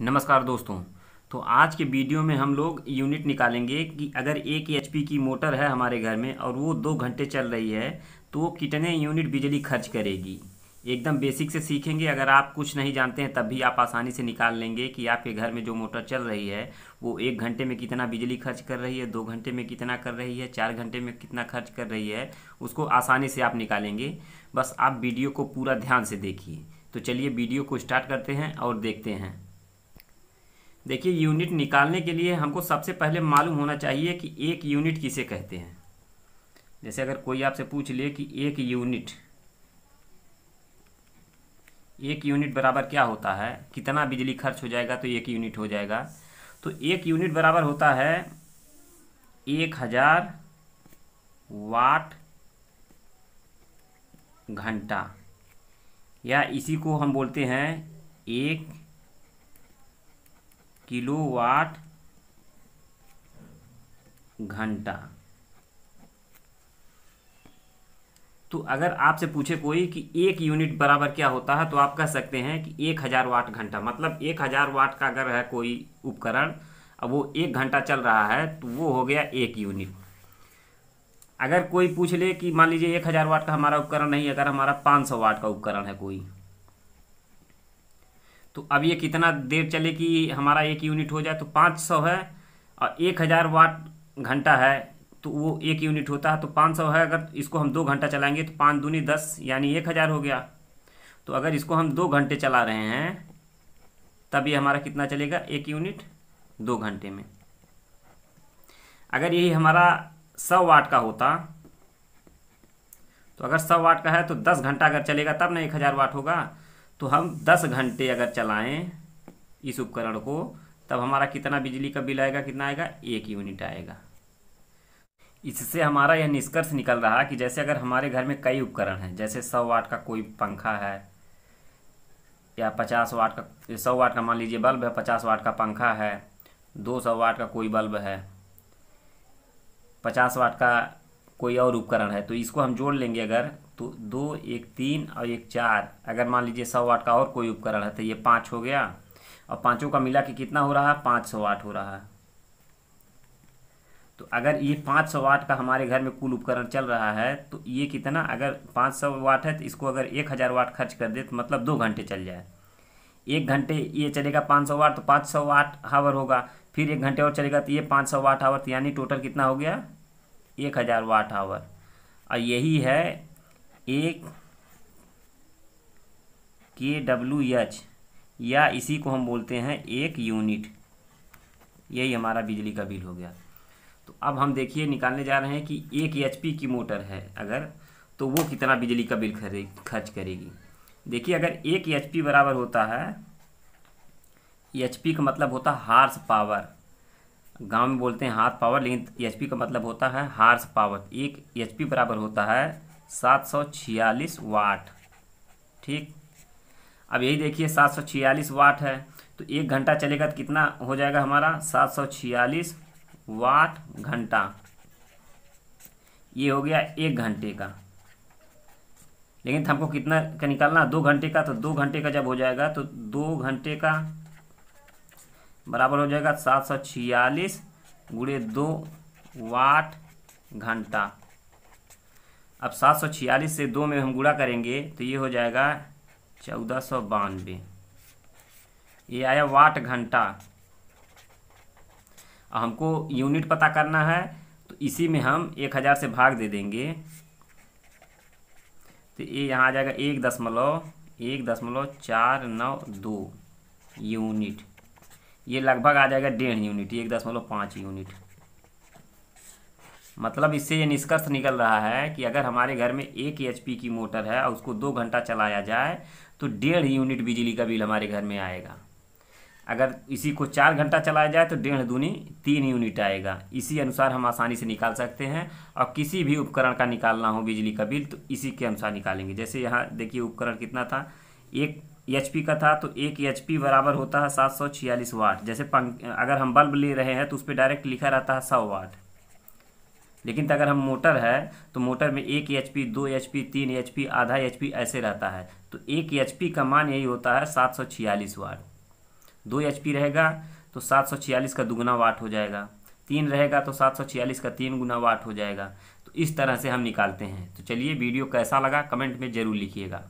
नमस्कार दोस्तों तो आज के वीडियो में हम लोग यूनिट निकालेंगे कि अगर एक एच की मोटर है हमारे घर में और वो दो घंटे चल रही है तो वो कितने यूनिट बिजली खर्च करेगी एकदम बेसिक से सीखेंगे अगर आप कुछ नहीं जानते हैं तब भी आप आसानी से निकाल लेंगे कि आपके घर में जो मोटर चल रही है वो एक घंटे में कितना बिजली खर्च कर रही है दो घंटे में कितना कर रही है चार घंटे में कितना खर्च कर रही है उसको आसानी से आप निकालेंगे बस आप वीडियो को पूरा ध्यान से देखिए तो चलिए वीडियो को स्टार्ट करते हैं और देखते हैं देखिए यूनिट निकालने के लिए हमको सबसे पहले मालूम होना चाहिए कि एक यूनिट किसे कहते हैं जैसे अगर कोई आपसे पूछ ले कि एक यूनिट एक यूनिट बराबर क्या होता है कितना बिजली खर्च हो जाएगा तो एक यूनिट हो जाएगा तो एक यूनिट बराबर होता है एक हज़ार वाट घंटा या इसी को हम बोलते हैं एक किलोवाट घंटा तो अगर आपसे पूछे कोई कि एक यूनिट बराबर क्या होता है तो आप कह सकते हैं कि एक हज़ार वाट घंटा मतलब एक हज़ार वाट का अगर है कोई उपकरण अब वो एक घंटा चल रहा है तो वो हो गया एक यूनिट अगर कोई पूछ ले कि मान लीजिए एक हज़ार वाट का हमारा उपकरण नहीं अगर हमारा पाँच सौ वाट का उपकरण है कोई तो अब ये कितना देर चले कि हमारा एक यूनिट हो जाए तो पाँच सौ है और एक हज़ार वाट घंटा है तो वो एक यूनिट होता है तो पाँच सौ है अगर इसको हम दो घंटा चलाएंगे तो पाँच दूनी दस यानी एक हज़ार हो गया तो अगर इसको हम दो घंटे चला रहे हैं तब ये हमारा कितना चलेगा एक यूनिट दो घंटे में अगर यही हमारा सौ वाट का होता तो अगर सौ वाट का है तो दस घंटा अगर चलेगा तब ना एक हज़ार वाट होगा तो हम दस घंटे अगर चलाएं इस उपकरण को तब हमारा कितना बिजली का बिल आएगा कितना आएगा एक यूनिट आएगा इससे हमारा यह निष्कर्ष निकल रहा कि जैसे अगर हमारे घर में कई उपकरण हैं जैसे सौ वाट का कोई पंखा है या पचास वाट का सौ वाट का मान लीजिए बल्ब है पचास वाट का पंखा है दो सौ वाट का कोई बल्ब है पचास वाट का कोई और उपकरण है तो इसको हम जोड़ लेंगे अगर तो दो एक तीन और एक चार अगर मान लीजिए सौ वाट का और कोई उपकरण है तो ये पाँच हो गया और पाँचों का मिला के कितना हो रहा है पाँच सौ वाट हो रहा है तो अगर ये पाँच सौ वाट का हमारे घर में कुल उपकरण चल रहा है तो ये कितना अगर पाँच सौ वाट है तो इसको अगर एक हज़ार वाट खर्च कर दे तो मतलब दो घंटे चल जाए एक घंटे ये चलेगा पाँच सौ वाट तो पाँच सौ वाट हावर होगा फिर एक घंटे और चलेगा तो ये पाँच सौ वाट हावर तो यानी टोटल कितना हो गया एक हज़ार वाट हावर और यही है एक के डब्ल्यू एच या इसी को हम बोलते हैं एक यूनिट यही हमारा बिजली का बिल हो गया तो अब हम देखिए निकालने जा रहे हैं कि एक एच की मोटर है अगर तो वो कितना बिजली का बिल खरे खर्च करेगी देखिए अगर एक एच बराबर होता है एच का मतलब होता है हार्स पावर गांव में बोलते हैं हार्स पावर लेकिन एच का मतलब होता है हार्स पावर एक एच बराबर होता है सात सौ छियालीस वाट ठीक अब यही देखिए सात सौ छियालीस वाट है तो एक घंटा चलेगा तो कितना हो जाएगा हमारा सात सौ छियालीस वाट घंटा ये हो गया एक घंटे का लेकिन हमको कितना का निकालना दो घंटे का तो दो घंटे का जब हो जाएगा तो दो घंटे का बराबर हो जाएगा सात सौ छियालीस गुड़े दो वाट घंटा अब सात सौ छियालीस से दो में हम गुड़ा करेंगे तो ये हो जाएगा चौदह सौ बानवे ये आया वाट घंटा हमको यूनिट पता करना है तो इसी में हम एक हज़ार से भाग दे देंगे तो ये यहाँ आ जाएगा एक दशमलव एक दशमलव चार नौ दो यूनिट ये लगभग आ जाएगा डेढ़ यूनिट एक दशमलव पाँच यूनिट मतलब इससे ये निष्कर्ष निकल रहा है कि अगर हमारे घर में एक एच की मोटर है और उसको दो घंटा चलाया जाए तो डेढ़ यूनिट बिजली का बिल हमारे घर में आएगा अगर इसी को चार घंटा चलाया जाए तो डेढ़ दूनी तीन यूनिट आएगा इसी अनुसार हम आसानी से निकाल सकते हैं और किसी भी उपकरण का निकालना हो बिजली का बिल तो इसी के अनुसार निकालेंगे जैसे यहाँ देखिए उपकरण कितना था एक एच का था तो एक एच बराबर होता है सात सौ छियालीस वाट जैसे पंख अगर हम बल्ब ले रहे हैं तो उस पर डायरेक्ट लिखा रहता है सौ वाट लेकिन तो अगर हम मोटर है तो मोटर में एक एच पी दो एच पी तीन एच पी आधा एच पी ऐसे रहता है तो एक एच पी का मान यही होता है सात सौ छियालीस वाट दो एच पी रहेगा तो सात सौ छियालीस का दुगुना वाट हो जाएगा तीन रहेगा तो सात सौ छियालीस का तीन गुना वाट हो जाएगा तो इस तरह से हम निकालते हैं तो चलिए वीडियो कैसा लगा कमेंट में ज़रूर लिखिएगा